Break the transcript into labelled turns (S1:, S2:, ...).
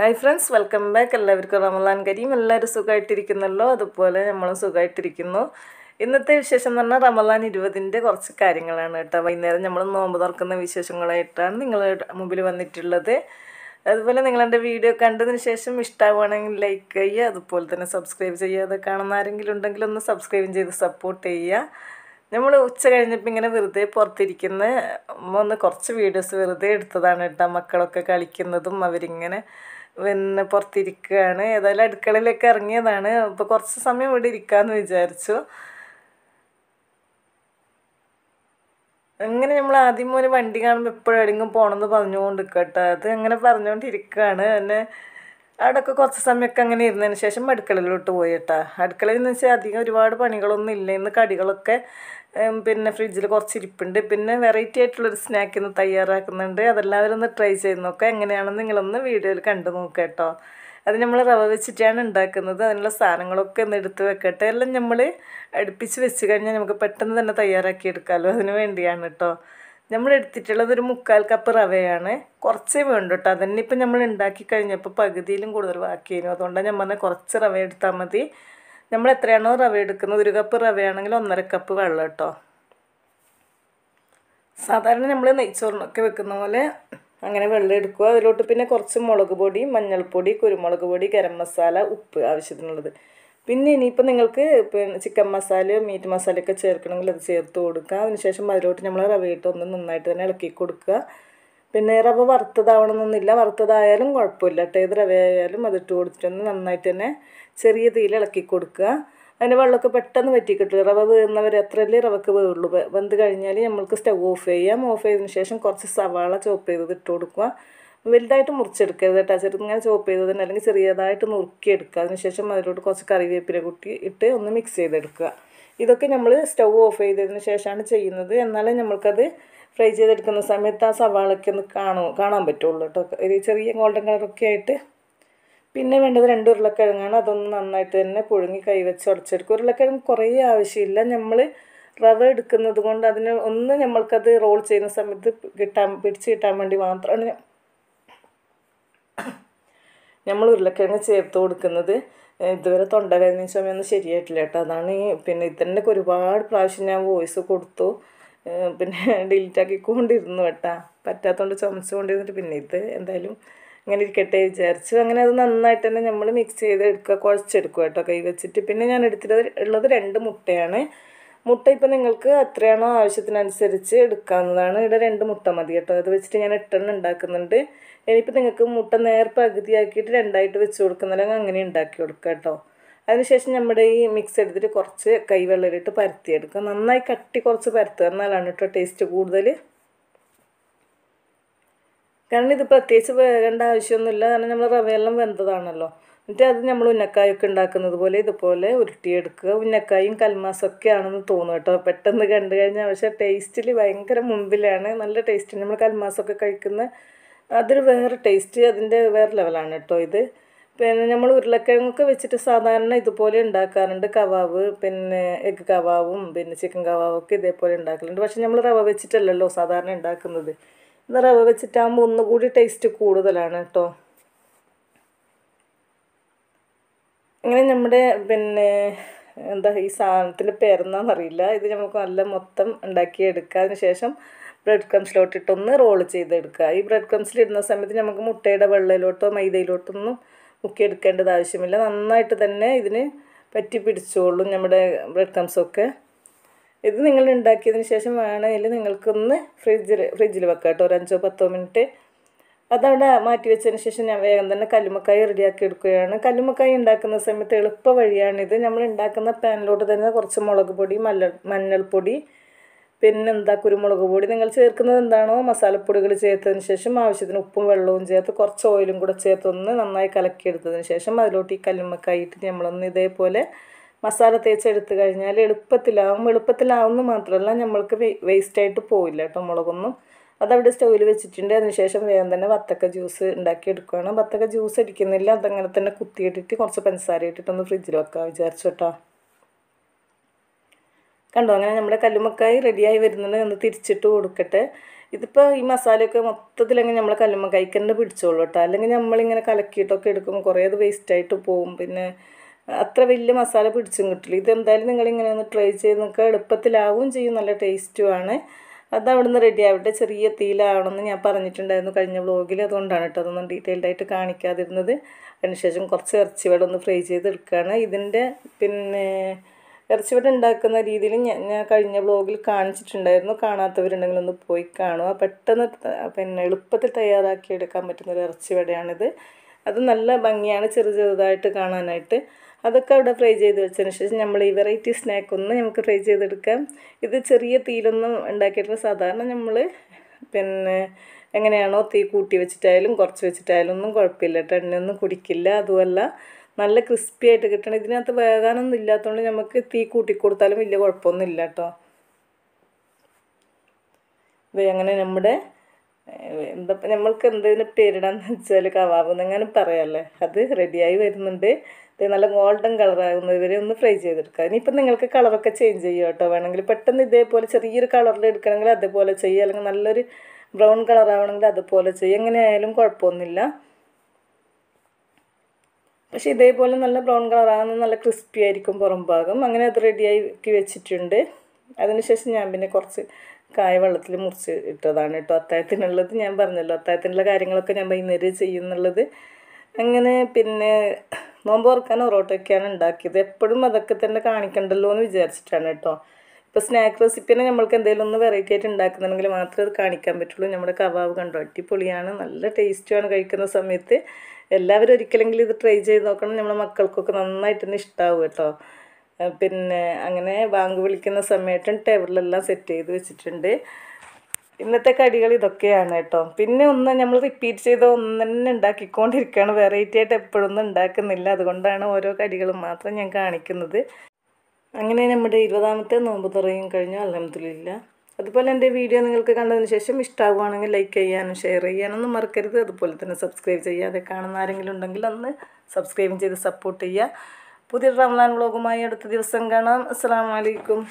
S1: hi friends welcome back എല്ലാവർക്കും റമലാൻ കരീം എല്ലാവരും സുഖമായിട്ടിരിക്കുന്നല്ലോ അതുപോലെ നമ്മളും സുഖമായിട്ടിരിക്കുന്നു ഇന്നത്തെ വിശേഷം എന്ന് പറഞ്ഞാൽ റമലാൻ ഇരുപതിൻ്റെ കുറച്ച് കാര്യങ്ങളാണ് കേട്ടോ വൈകുന്നേരം നമ്മൾ നോമ്പ് തുറക്കുന്ന വിശേഷങ്ങളായിട്ടാണ് നിങ്ങളുടെ മുമ്പിൽ വന്നിട്ടുള്ളത് അതുപോലെ നിങ്ങളെൻ്റെ വീഡിയോ കണ്ടതിന് ശേഷം ഇഷ്ടമാണെങ്കിൽ ലൈക്ക് ചെയ്യുക അതുപോലെ തന്നെ സബ്സ്ക്രൈബ് അത് കാണുന്ന ആരെങ്കിലും ഉണ്ടെങ്കിൽ ഒന്ന് സബ്സ്ക്രൈബ് ചെയ്ത് സപ്പോർട്ട് ചെയ്യുക നമ്മൾ ഉച്ച കഴിഞ്ഞപ്പോൾ ഇങ്ങനെ വെറുതെ പുറത്തിരിക്കുന്ന ഒന്ന് കുറച്ച് വീഡിയോസ് വെറുതെ എടുത്തതാണ് കേട്ടോ മക്കളൊക്കെ കളിക്കുന്നതും അവരിങ്ങനെ പിന്നെ പുറത്തിരിക്കുകയാണ് ഏതായാലും അടുക്കളയിലേക്ക് ഇറങ്ങിയതാണ് അപ്പോൾ കുറച്ച് സമയം ഇവിടെ ഇരിക്കാമെന്ന് വിചാരിച്ചു അങ്ങനെ നമ്മൾ ആദ്യം ഒരു വണ്ടി കാണുമ്പോൾ എപ്പോഴെങ്കിലും പോകണമെന്ന് പറഞ്ഞുകൊണ്ട് കേട്ടോ അത് അങ്ങനെ പറഞ്ഞുകൊണ്ടിരിക്കുകയാണ് പിന്നെ അവിടെയൊക്കെ കുറച്ച് സമയമൊക്കെ അങ്ങനെ ഇരുന്നതിന് ശേഷം അടുക്കളയിലോട്ട് പോയി കേട്ടോ അടുക്കളയിൽ എന്ന് വെച്ചാൽ അധികം ഒരുപാട് പണികളൊന്നും ഇല്ല ഇന്ന് കടികളൊക്കെ പിന്നെ ഫ്രിഡ്ജിൽ കുറച്ച് ഇരിപ്പുണ്ട് പിന്നെ വെറൈറ്റി ആയിട്ടുള്ളൊരു സ്നാക്ക് ഇന്ന് തയ്യാറാക്കുന്നുണ്ട് അതെല്ലാവരും ഒന്ന് ട്രൈ ചെയ്ത് നോക്കാം എങ്ങനെയാണെന്ന് നിങ്ങളൊന്ന് വീഡിയോയിൽ കണ്ടു നോക്കുക കേട്ടോ അത് നമ്മൾ റവ വെച്ചിട്ടാണ് ഉണ്ടാക്കുന്നത് അതിനുള്ള സാധനങ്ങളൊക്കെ ഒന്ന് എടുത്ത് വെക്കട്ടെ എല്ലാം നമ്മൾ അടുപ്പിച്ച് വെച്ച് കഴിഞ്ഞാൽ നമുക്ക് പെട്ടെന്ന് തന്നെ തയ്യാറാക്കി എടുക്കാമല്ലോ അതിന് വേണ്ടിയാണ് കേട്ടോ നമ്മൾ എടുത്തിട്ടുള്ളത് ഒരു മുക്കാൽ കപ്പ് റവയാണ് കുറച്ചേ വേണ്ടു കേട്ടോ അതന്നെ ഇപ്പം നമ്മൾ ഉണ്ടാക്കി കഴിഞ്ഞപ്പോൾ പകുതിയിലും കൂടുതൽ ബാക്കിയായിരുന്നു അതുകൊണ്ടാണ് ഞാൻ കുറച്ച് റവ എടുത്താൽ മതി നമ്മൾ എത്രയാണോ റവ എടുക്കുന്നത് ഒരു കപ്പ് റവയാണെങ്കിൽ ഒന്നര കപ്പ് വെള്ളം കേട്ടോ സാധാരണ നമ്മൾ നെയ്ച്ചോറിനൊക്കെ വെക്കുന്ന പോലെ അങ്ങനെ വെള്ളം എടുക്കുക അതിലോട്ട് പിന്നെ കുറച്ച് മുളക് പൊടി മഞ്ഞൾപ്പൊടി കുരുമുളക് പൊടി ഗരം മസാല ഉപ്പ് ആവശ്യത്തിനുള്ളത് പിന്നെ ഇനിയിപ്പോൾ നിങ്ങൾക്ക് ചിക്കൻ മസാലയോ മീറ്റ് മസാലയൊക്കെ ചേർക്കണമെങ്കിൽ അത് ചേർത്ത് കൊടുക്കുക അതിനുശേഷം അതിലോട്ട് നമ്മൾ റവയിട്ട് ഒന്ന് നന്നായിട്ട് തന്നെ ഇളക്കി കൊടുക്കുക പിന്നെ റവ വറുത്തതാവണമെന്നൊന്നുമില്ല വറുത്തതായാലും കുഴപ്പമില്ല കേട്ടോ ഏത് റവയായാലും അതിട്ട് കൊടുത്തിട്ടൊന്ന് നന്നായിട്ട് തന്നെ ചെറിയ തീയിൽ ഇളക്കി കൊടുക്കുക അതിൻ്റെ വെള്ളമൊക്കെ പെട്ടെന്ന് വറ്റിക്കിട്ടുള്ളൂ റവ വീഴുന്നവർ അത്രയല്ലേ റവക്ക് വീഴുള്ളൂ വെന്ത് കഴിഞ്ഞാൽ നമ്മൾക്ക് സ്റ്റവ് ഓഫ് ചെയ്യാം ഓഫ് ചെയ്തതിന് ശേഷം കുറച്ച് സവാള ചോപ്പ് ചെയ്തത് ഇട്ട് കൊടുക്കുക വലുതായിട്ട് മുറിച്ചെടുക്കരുത് കേട്ടോ ചെറുങ്ങനെ ചോപ്പ് ചെയ്തതിന് അല്ലെങ്കിൽ ചെറിയതായിട്ട് നുറുക്കിയെടുക്കുക അതിനുശേഷം അതിലോട്ട് കുറച്ച് കറിവേപ്പില കുട്ടി ഇട്ട് ഒന്ന് മിക്സ് ചെയ്തെടുക്കുക ഇതൊക്കെ നമ്മൾ സ്റ്റവ് ഓഫ് ചെയ്തതിന് ശേഷമാണ് ചെയ്യുന്നത് എന്നാലും നമ്മൾക്കത് ഫ്രൈ ചെയ്തെടുക്കുന്ന സമയത്ത് ആ സവാളയ്ക്ക് ഒന്ന് കാണുമോ കാണാൻ പറ്റുള്ളൂ കേട്ടോ ഒരു ചെറിയ ഗോൾഡൻ കളറൊക്കെ ആയിട്ട് പിന്നെ വേണ്ടത് രണ്ട് ഉരുളക്കിഴങ്ങാണ് അതൊന്ന് നന്നായിട്ട് തന്നെ പുഴുങ്ങി കൈവച്ച് ഉടച്ചെടുക്കും ഉരുളക്കിഴങ്ങ് കുറേ ആവശ്യമില്ല നമ്മൾ റവ എടുക്കുന്നത് കൊണ്ട് അതിന് ഒന്ന് നമ്മൾക്കത് റോൾ ചെയ്യുന്ന സമയത്ത് കിട്ടാൻ പിടിച്ച് കിട്ടാൻ വേണ്ടി മാത്രമാണ് നമ്മൾ ഉരുളക്കിഴങ്ങ് ചേർത്ത് കൊടുക്കുന്നത് ഇതുവരെ തൊണ്ടവേദനയും സമയമൊന്നും ശരിയായിട്ടില്ല കേട്ടോ അതാണ് പിന്നെ ഇതിൻ്റെയൊക്കെ ഒരുപാട് പ്രാവശ്യം ഞാൻ വോയിസ് കൊടുത്തു പിന്നെ ഡിലീറ്റ് ആക്കിക്കൊണ്ടിരുന്നു കേട്ടാ പറ്റാത്തതുകൊണ്ട് കൊണ്ടിരുന്നിട്ട് പിന്നെ ഇത് എന്തായാലും ഇങ്ങനെ ഇരിക്കട്ടെ വിചാരിച്ചു അങ്ങനെ അത് നന്നായിട്ട് തന്നെ നമ്മൾ മിക്സ് ചെയ്ത് എടുക്കുക കുഴച്ചെടുക്കുക കേട്ടോ കൈ വെച്ചിട്ട് പിന്നെ ഞാൻ എടുത്തിട്ട് ഉള്ളത് രണ്ട് മുട്ടയാണ് മുട്ട ഇപ്പം നിങ്ങൾക്ക് എത്രയാണോ ആവശ്യത്തിനനുസരിച്ച് എടുക്കാവുന്നതാണ് ഇവിടെ രണ്ട് മുട്ട മതി കേട്ടോ അത് വെച്ചിട്ട് ഞാൻ എട്ടെണ്ണം ഉണ്ടാക്കുന്നുണ്ട് ഇനിയിപ്പോൾ നിങ്ങൾക്ക് മുട്ട പകുതിയാക്കിയിട്ട് രണ്ടായിട്ട് വെച്ച് കൊടുക്കുന്നില്ലെങ്കിൽ അങ്ങനെ ഉണ്ടാക്കി കൊടുക്കാം കേട്ടോ അതിനുശേഷം നമ്മുടെ ഈ മിക്സ് എടുത്തിട്ട് കുറച്ച് പരത്തി പരത്തിയെടുക്കുക നന്നായി കട്ടി കുറച്ച് പരത്തുക എന്നാലാണ് കേട്ടോ ടേസ്റ്റ് കൂടുതൽ കാരണം ഇത് പ്രത്യേകിച്ച് വേകേണ്ട ആവശ്യമൊന്നുമില്ല കാരണം നമ്മൾ റവയെല്ലാം വെന്തതാണല്ലോ എന്നിട്ട് അത് നമ്മൾ ഉന്നക്കായൊക്കെ ഉണ്ടാക്കുന്നത് പോലെ ഇതുപോലെ ഉരുട്ടിയെടുക്കുക ഉന്നക്കായും കൽമാസൊക്കെ ആണെന്ന് തോന്നും കേട്ടോ പെട്ടെന്ന് കണ്ടു കഴിഞ്ഞാൽ പക്ഷേ ടേസ്റ്റിൽ ഭയങ്കര മുമ്പിലാണ് നല്ല ടേസ്റ്റ് നമ്മൾ കൽമാസൊക്കെ കഴിക്കുന്ന അതൊരു വേറെ ടേസ്റ്റ് അതിൻ്റെ വേറെ ലെവലാണ് കേട്ടോ ഇത് പിന്നെ നമ്മൾ ഉരുളക്കിഴങ്ങൊക്കെ വെച്ചിട്ട് സാധാരണ ഇതുപോലെ ഉണ്ടാക്കാറുണ്ട് കവാവ് പിന്നെ എഗ്ഗ് കവാവും പിന്നെ ചിക്കൻ ഒക്കെ ഇതേപോലെ ഉണ്ടാക്കലുണ്ട് പക്ഷേ നമ്മൾ റവ വെച്ചിട്ടല്ലല്ലോ സാധാരണ ഉണ്ടാക്കുന്നത് ഇത് റവ വെച്ചിട്ടാകുമ്പോൾ ഒന്നുകൂടി ടേസ്റ്റ് കൂടുതലാണ് കേട്ടോ അങ്ങനെ നമ്മുടെ പിന്നെ എന്താ ഈ സാധനത്തിൻ്റെ അറിയില്ല ഇത് നമുക്ക് നല്ല മൊത്തം ഉണ്ടാക്കിയെടുക്കുക അതിന് ശേഷം ബ്രെഡ് ക്രംസിലോട്ടിട്ടൊന്ന് റോൾ ചെയ്തെടുക്കുക ഈ ബ്രെഡ് ക്രംസിലിടുന്ന സമയത്ത് നമുക്ക് മുട്ടയുടെ വെള്ളയിലോട്ടോ മൈദയിലോട്ടൊന്നും എടുക്കേണ്ടത് ആവശ്യമില്ല നന്നായിട്ട് തന്നെ ഇതിന് പറ്റി പിടിച്ചോളും നമ്മുടെ ബ്രെഡ് ക്രംസൊക്കെ ഇത് നിങ്ങൾ ഉണ്ടാക്കിയതിന് ശേഷം വേണമെങ്കിൽ നിങ്ങൾക്കൊന്ന് ഫ്രിഡ്ജിൽ ഫ്രിഡ്ജിൽ വെക്കാം കേട്ടോ ഒരു അഞ്ചോ പത്തോ മിനിറ്റ് അതവിടെ മാറ്റി വെച്ചതിന് ശേഷം ഞാൻ വേഗം തന്നെ കല്ലുമക്കായി റെഡിയാക്കി എടുക്കുകയാണ് കല്ലുമക്കായി ഉണ്ടാക്കുന്ന സമയത്ത് എളുപ്പ വഴിയാണിത് നമ്മൾ ഉണ്ടാക്കുന്ന പാനിലോട്ട് തന്നെ കുറച്ച് മുളക് പൊടി മല്ല മഞ്ഞൾപ്പൊടി പിന്നെ എന്താ കുരുമുളക് പൊടി നിങ്ങൾ ചേർക്കുന്നത് എന്താണോ മസാലപ്പൊടികൾ ചേർത്തതിന് ശേഷം ആവശ്യത്തിന് ഉപ്പും വെള്ളവും ചേർത്ത് കുറച്ച് ഓയിലും കൂടെ ചേർത്തൊന്ന് നന്നായി കലക്കിയെടുത്തതിന് ശേഷം അതിലോട്ട് ഈ കല്ലുമ്മക്കായിട്ട് നമ്മളൊന്ന് ഇതേപോലെ മസാല തേച്ചെടുത്ത് കഴിഞ്ഞാൽ എളുപ്പത്തിലാവും എളുപ്പത്തിലാവുമെന്ന് മാത്രമല്ല നമ്മൾക്ക് വേസ്റ്റായിട്ട് പോവില്ല കേട്ടോ മുളകൊന്നും അതവിടെ സ്റ്റൗവിൽ വെച്ചിട്ടുണ്ട് അതിനുശേഷം വേഗം തന്നെ വത്തക്ക ജ്യൂസ് ഉണ്ടാക്കിയെടുക്കുകയാണ് വത്തക്ക ജ്യൂസ് അടിക്കുന്നില്ല അതങ്ങനെ തന്നെ കുത്തിയിട്ടിട്ട് കുറച്ച് പഞ്ചസാര ഇട്ടിട്ടൊന്ന് ഫ്രിഡ്ജിൽ വെക്കാം വിചാരിച്ചു കേട്ടോ കണ്ടോ അങ്ങനെ നമ്മുടെ കല്ലുമ്മക്കായി റെഡിയായി വരുന്നുണ്ട് ഒന്ന് തിരിച്ചിട്ട് കൊടുക്കട്ടെ ഇതിപ്പോൾ ഈ മസാലയൊക്കെ മൊത്തത്തിലങ്ങനെ നമ്മൾ കല്ലുമ്മക്കായ്ക്ക് തന്നെ പിടിച്ചോളൂ കേട്ടോ അല്ലെങ്കിൽ നമ്മളിങ്ങനെ കലക്കിയിട്ടൊക്കെ എടുക്കുമ്പോൾ കുറേ അത് വേസ്റ്റായിട്ട് പോവും പിന്നെ അത്ര വലിയ മസാല പിടിച്ചും കിട്ടില്ല ഇതെന്തായാലും നിങ്ങളിങ്ങനെ ഒന്ന് ട്രൈ ചെയ്ത് നിങ്ങൾക്ക് എളുപ്പത്തിലാവും ചെയ്യും നല്ല ടേസ്റ്റുമാണ് അത് അവിടുന്ന് റെഡി ആവട്ടെ ചെറിയ തീയിലാണെന്ന് ഞാൻ പറഞ്ഞിട്ടുണ്ടായിരുന്നു കഴിഞ്ഞ വ്ളോഗിൽ അതുകൊണ്ടാണ് കേട്ടോ അതൊന്നും ഡീറ്റെയിൽഡ് ആയിട്ട് കാണിക്കാതിരുന്നത് അതിനുശേഷം കുറച്ച് ഇറച്ചി വെള്ളം ഒന്ന് ഫ്രൈ ചെയ്തെടുക്കുകയാണ് ഇതിൻ്റെ പിന്നെ ഇറച്ചിവട ഉണ്ടാക്കുന്ന രീതിയിൽ ഞാൻ കഴിഞ്ഞ ബ്ലോഗിൽ കാണിച്ചിട്ടുണ്ടായിരുന്നു കാണാത്തവരുണ്ടെങ്കിൽ ഒന്ന് പോയി കാണുക പെട്ടെന്ന് പിന്നെ എളുപ്പത്തിൽ തയ്യാറാക്കി എടുക്കാൻ പറ്റുന്ന ഒരു ഇറച്ചിവടയാണിത് അത് നല്ല ഭംഗിയാണ് ചെറു ചെറുതായിട്ട് കാണാനായിട്ട് അതൊക്കെ അവിടെ ഫ്രൈ ചെയ്ത് വെച്ചതിന് ശേഷം നമ്മൾ ഈ വെറൈറ്റി സ്നാക്ക് ഒന്ന് നമുക്ക് ഫ്രൈ ചെയ്തെടുക്കാം ഇത് ചെറിയ തീയിലൊന്നും ഉണ്ടാക്കിയിട്ടുള്ള സാധാരണ നമ്മൾ പിന്നെ എങ്ങനെയാണോ തീ കൂട്ടി വെച്ചിട്ടായാലും കുറച്ച് വെച്ചിട്ടായാലും ഒന്നും കുഴപ്പമില്ല എണ്ണയൊന്നും കുടിക്കില്ല അതുമല്ല നല്ല ക്രിസ്പി ആയിട്ട് കിട്ടണം ഇതിനകത്ത് വേകാനൊന്നും ഇല്ലാത്തതുകൊണ്ട് നമുക്ക് തീ കൂട്ടിക്കൊടുത്താലും വലിയ കുഴപ്പമൊന്നും ഇല്ല കേട്ടോ അങ്ങനെ നമ്മുടെ എന്താ നമ്മൾക്ക് എന്തിന് പേരിടാന്ന് വെച്ചാൽ കവാബ് എന്നങ്ങനെ പറയാമല്ലേ അത് റെഡിയായി വരുന്നുണ്ട് നല്ല ഗോൾഡൻ കളറാകുന്നത് വരെ ഒന്ന് ഫ്രൈ ചെയ്തെടുക്കുക ഇനിയിപ്പോൾ നിങ്ങൾക്ക് കളറൊക്കെ ചേഞ്ച് ചെയ്യുക കേട്ടോ വേണമെങ്കിൽ പെട്ടെന്ന് ഇതേപോലെ ചെറിയൊരു കളറിൽ എടുക്കണമെങ്കിൽ അതേപോലെ ചെയ്യുക അല്ലെങ്കിൽ നല്ലൊരു ബ്രൗൺ കളറാവണമെങ്കിൽ അതുപോലെ ചെയ്യുക എങ്ങനെയായാലും കുഴപ്പമൊന്നുമില്ല പക്ഷേ ഇതേപോലെ നല്ല ബ്രൗൺ കളറാകുന്ന നല്ല ക്രിസ്പി ആയിരിക്കും പുറം ഭാഗം അങ്ങനെ അത് റെഡിയാക്കി വെച്ചിട്ടുണ്ട് അതിനുശേഷം ഞാൻ പിന്നെ കുറച്ച് കായ വെള്ളത്തിൽ മുറിച്ച് ഇട്ടതാണ് കേട്ടോ അത്തായത്തിനുള്ളത് ഞാൻ പറഞ്ഞല്ലോ അത്തായത്തിനുള്ള കാര്യങ്ങളൊക്കെ ഞാൻ വൈകുന്നേരം ചെയ്യുന്നുള്ളത് അങ്ങനെ പിന്നെ നോമ്പ് ഓർക്കാൻ ഒറോട്ടൊക്കെയാണ് ഉണ്ടാക്കിയത് എപ്പോഴും അതൊക്കെ തന്നെ കാണിക്കണ്ടല്ലോ എന്ന് വിചാരിച്ചിട്ടാണ് കേട്ടോ അപ്പോൾ സ്നാക്ക് റെസിപ്പിനെ നമ്മൾക്ക് എന്തെങ്കിലും ഒന്ന് വെറൈറ്റി ആയിട്ട് ഉണ്ടാക്കുന്നുണ്ടെങ്കിൽ മാത്രമേ അത് കാണിക്കാൻ പറ്റുള്ളൂ നമ്മുടെ കബാബ് കണ്ടോ അടിപൊളിയാണ് നല്ല ടേസ്റ്റുമാണ് കഴിക്കുന്ന സമയത്ത് എല്ലാവരും ഒരിക്കലെങ്കിലും ഇത് ട്രൈ ചെയ്ത് നോക്കണം നമ്മുടെ മക്കൾക്കൊക്കെ നന്നായിട്ട് തന്നെ ഇഷ്ടമാവും കേട്ടോ പിന്നെ അങ്ങനെ ബാങ്ക് വിളിക്കുന്ന സമയത്തും ടേബിളിലെല്ലാം സെറ്റ് ചെയ്ത് വെച്ചിട്ടുണ്ട് ഇന്നത്തെ കടികൾ ഇതൊക്കെയാണ് കേട്ടോ പിന്നെ ഒന്ന് നമ്മൾ റിപ്പീറ്റ് ചെയ്ത ഒന്ന് തന്നെ ഉണ്ടാക്കിക്കൊണ്ടിരിക്കുകയാണ് വെറൈറ്റി ആയിട്ട് എപ്പോഴൊന്നും ഉണ്ടാക്കുന്നില്ല അതുകൊണ്ടാണ് ഓരോ കടികളും മാത്രം ഞാൻ കാണിക്കുന്നത് അങ്ങനെ നമ്മുടെ ഇരുപതാമത്തെ നോമ്പ് തുറയും കഴിഞ്ഞു അലഹമ്മദില്ല അതുപോലെ എൻ്റെ വീഡിയോ നിങ്ങൾക്ക് കണ്ടതിന് ശേഷം ഇഷ്ടമാവുകയാണെങ്കിൽ ലൈക്ക് ചെയ്യാനും ഷെയർ ചെയ്യാനൊന്നും മറക്കരുത് അതുപോലെ തന്നെ സബ്സ്ക്രൈബ് ചെയ്യാതെ കാണുന്ന ആരെങ്കിലും ഉണ്ടെങ്കിൽ അന്ന് സബ്സ്ക്രൈബും ചെയ്ത് സപ്പോർട്ട് ചെയ്യുക പുതിയ റംലാൻ വ്ളോഗുമായി അടുത്ത ദിവസം കാണാം അസ്സാം വലൈക്കും